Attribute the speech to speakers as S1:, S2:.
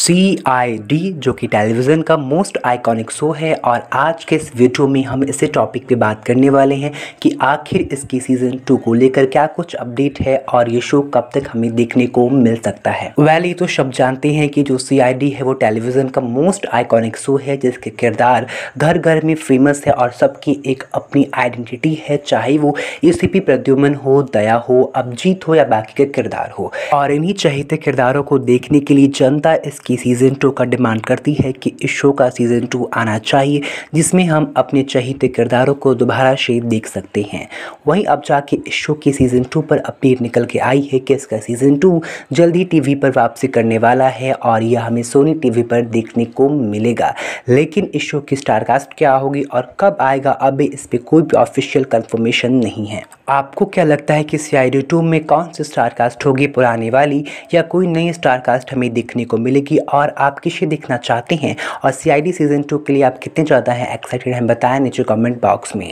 S1: C I D जो कि television का मोस्ट आइकॉनिक शो है और आज के इस वीडियो में हम इसे टॉपिक पे बात करने वाले हैं कि आखिर इसकी सीज़न टू को लेकर क्या कुछ अपडेट है और ये शो कब तक हमें देखने को मिल सकता है वैल ये तो शब्द जानते हैं कि जो सी आई डी है वो टेलीविज़न का मोस्ट आइकॉनिक शो है जिसके किरदार घर घर में फेमस है और सबकी एक अपनी आइडेंटिटी है चाहे वो ए सी पी प्रद्युमन हो दया हो अभिजीत हो या बाकी के किरदार हो और इन्हीं चहेते किरदारों को देखने के लिए जनता इसकी कि सीज़न टू का डिमांड करती है कि इस शो का सीज़न टू आना चाहिए जिसमें हम अपने चहीते किरदारों को दोबारा से देख सकते हैं वहीं अब जाके इस शो की सीज़न टू पर अपडेट निकल के आई है कि इसका सीज़न टू जल्दी टीवी पर वापसी करने वाला है और यह हमें सोनी टीवी पर देखने को मिलेगा लेकिन इस शो की स्टारकास्ट क्या होगी और कब आएगा अब इस पर कोई भी ऑफिशियल कन्फर्मेशन नहीं है आपको क्या लगता है कि सी आई में कौन सी स्टारकास्ट होगी पुराने वाली या कोई नई स्टारकास्ट हमें देखने को मिलेगी कि और आप किसे देखना चाहते हैं और सी सीज़न टू के लिए आप कितने ज़्यादा हैं एक्साइटेड हैं बताएं नीचे कमेंट बॉक्स में